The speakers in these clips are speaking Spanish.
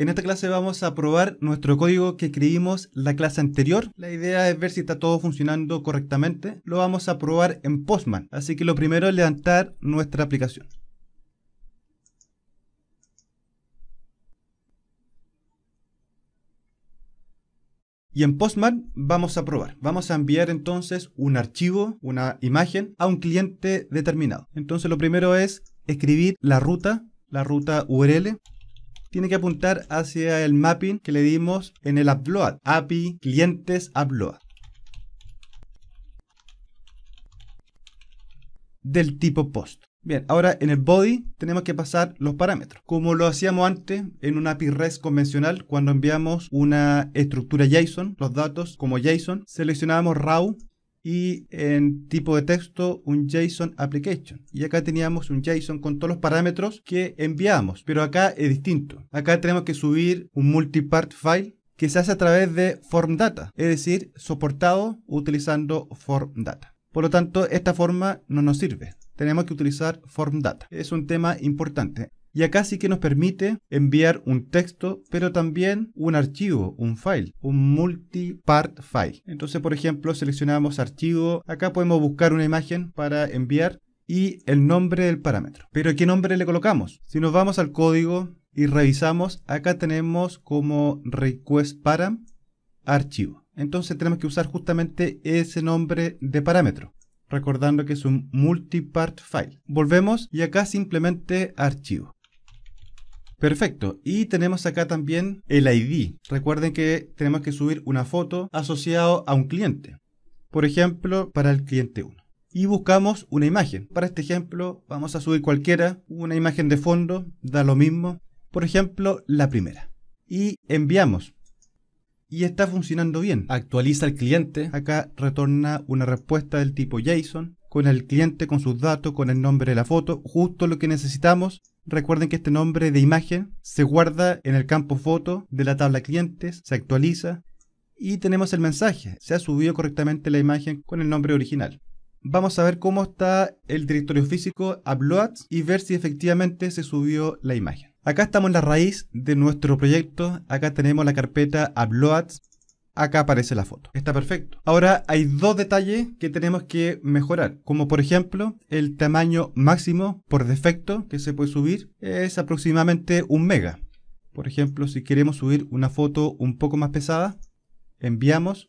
En esta clase vamos a probar nuestro código que escribimos la clase anterior. La idea es ver si está todo funcionando correctamente. Lo vamos a probar en Postman. Así que lo primero es levantar nuestra aplicación. Y en Postman vamos a probar. Vamos a enviar entonces un archivo, una imagen, a un cliente determinado. Entonces lo primero es escribir la ruta, la ruta URL tiene que apuntar hacia el mapping que le dimos en el upload. API clientes upload. Del tipo post. Bien, ahora en el body tenemos que pasar los parámetros, como lo hacíamos antes en una API REST convencional cuando enviamos una estructura JSON, los datos como JSON, seleccionábamos RAW y en tipo de texto un JSON application. Y acá teníamos un JSON con todos los parámetros que enviamos, pero acá es distinto. Acá tenemos que subir un multipart file que se hace a través de form data es decir, soportado utilizando form data Por lo tanto, esta forma no nos sirve. Tenemos que utilizar form data Es un tema importante. Y acá sí que nos permite enviar un texto, pero también un archivo, un file, un multipart file. Entonces, por ejemplo, seleccionamos archivo, acá podemos buscar una imagen para enviar y el nombre del parámetro. Pero ¿qué nombre le colocamos? Si nos vamos al código y revisamos, acá tenemos como request param archivo. Entonces tenemos que usar justamente ese nombre de parámetro recordando que es un multipart file. Volvemos y acá simplemente archivo. Perfecto. Y tenemos acá también el ID. Recuerden que tenemos que subir una foto asociado a un cliente. Por ejemplo, para el cliente 1. Y buscamos una imagen. Para este ejemplo, vamos a subir cualquiera, una imagen de fondo, da lo mismo. Por ejemplo, la primera. Y enviamos. Y está funcionando bien. Actualiza el cliente. Acá retorna una respuesta del tipo JSON con el cliente, con sus datos, con el nombre de la foto, justo lo que necesitamos Recuerden que este nombre de imagen se guarda en el campo foto de la tabla clientes, se actualiza y tenemos el mensaje. Se ha subido correctamente la imagen con el nombre original. Vamos a ver cómo está el directorio físico uploads y ver si efectivamente se subió la imagen. Acá estamos en la raíz de nuestro proyecto. Acá tenemos la carpeta uploads acá aparece la foto. Está perfecto. Ahora hay dos detalles que tenemos que mejorar, como por ejemplo el tamaño máximo por defecto que se puede subir es aproximadamente un mega. Por ejemplo, si queremos subir una foto un poco más pesada, enviamos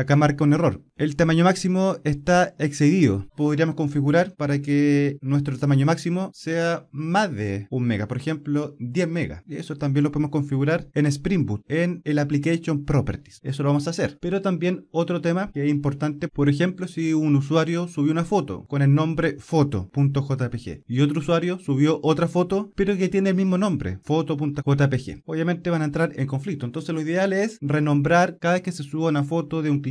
acá marca un error. El tamaño máximo está excedido. Podríamos configurar para que nuestro tamaño máximo sea más de un mega, por ejemplo 10 mega. Eso también lo podemos configurar en Spring Boot, en el Application Properties. Eso lo vamos a hacer. Pero también otro tema que es importante, por ejemplo, si un usuario subió una foto con el nombre foto.jpg y otro usuario subió otra foto pero que tiene el mismo nombre, foto.jpg. Obviamente van a entrar en conflicto. Entonces lo ideal es renombrar cada vez que se suba una foto de un cliente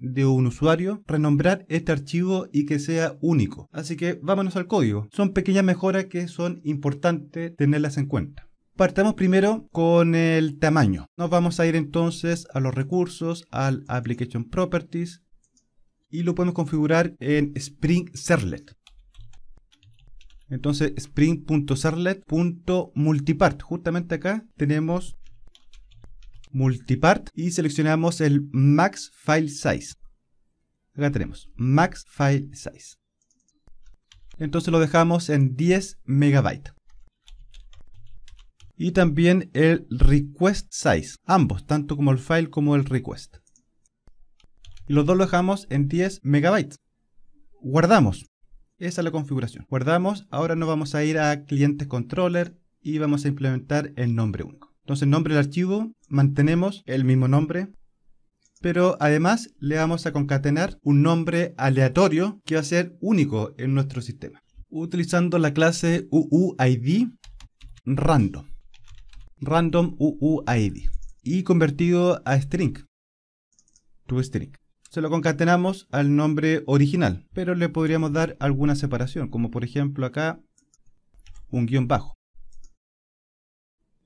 de un usuario, renombrar este archivo y que sea único. Así que vámonos al código. Son pequeñas mejoras que son importantes tenerlas en cuenta. Partamos primero con el tamaño. Nos vamos a ir entonces a los recursos, al Application Properties y lo podemos configurar en Spring Serlet. Entonces spring.serlet.multipart. Justamente acá tenemos multipart y seleccionamos el max file size. Acá tenemos max file size. Entonces lo dejamos en 10 megabytes. Y también el request size, ambos, tanto como el file como el request. Y los dos lo dejamos en 10 megabytes. Guardamos. Esa es la configuración. Guardamos. Ahora nos vamos a ir a clientes controller y vamos a implementar el nombre único. Entonces, nombre del archivo, mantenemos el mismo nombre, pero además le vamos a concatenar un nombre aleatorio que va a ser único en nuestro sistema, utilizando la clase UUID random, random UUID, y convertido a string, to string Se lo concatenamos al nombre original, pero le podríamos dar alguna separación, como por ejemplo acá un guión bajo.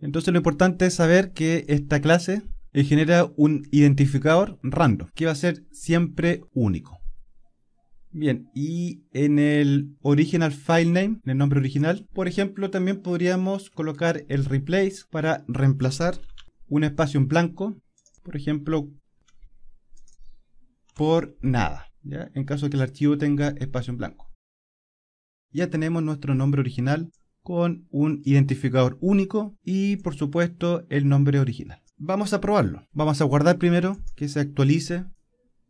Entonces lo importante es saber que esta clase eh, genera un identificador random, que va a ser siempre único. Bien, y en el original file name, en el nombre original, por ejemplo, también podríamos colocar el replace para reemplazar un espacio en blanco, por ejemplo, por nada, en caso de que el archivo tenga espacio en blanco. Ya tenemos nuestro nombre original con un identificador único y por supuesto el nombre original. Vamos a probarlo. Vamos a guardar primero que se actualice.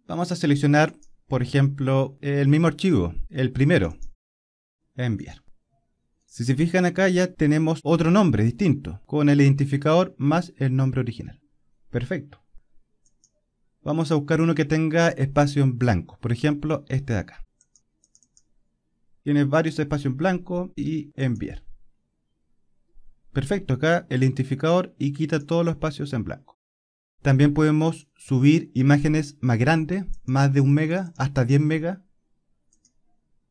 Vamos a seleccionar, por ejemplo, el mismo archivo, el primero. Enviar. Si se fijan acá ya tenemos otro nombre distinto, con el identificador más el nombre original. Perfecto. Vamos a buscar uno que tenga espacio en blanco, por ejemplo este de acá. Tiene varios espacios en blanco y enviar. Perfecto, acá el identificador y quita todos los espacios en blanco. También podemos subir imágenes más grandes, más de un mega, hasta 10 mega.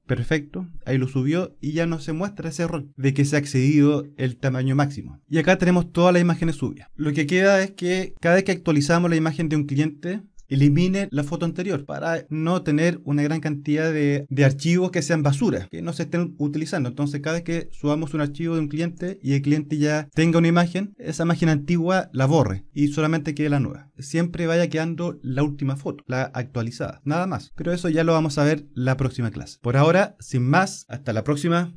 Perfecto, ahí lo subió y ya no se muestra ese error de que se ha excedido el tamaño máximo. Y acá tenemos todas las imágenes subidas. Lo que queda es que cada vez que actualizamos la imagen de un cliente, elimine la foto anterior para no tener una gran cantidad de, archivos que sean basura, que no se estén utilizando. Entonces, cada vez que subamos un archivo de un cliente y el cliente ya tenga una imagen, esa imagen antigua la borre y solamente quede la nueva. Siempre vaya quedando la última foto, la actualizada, nada más. Pero eso ya lo vamos a ver la próxima clase. Por ahora, sin más, hasta la próxima.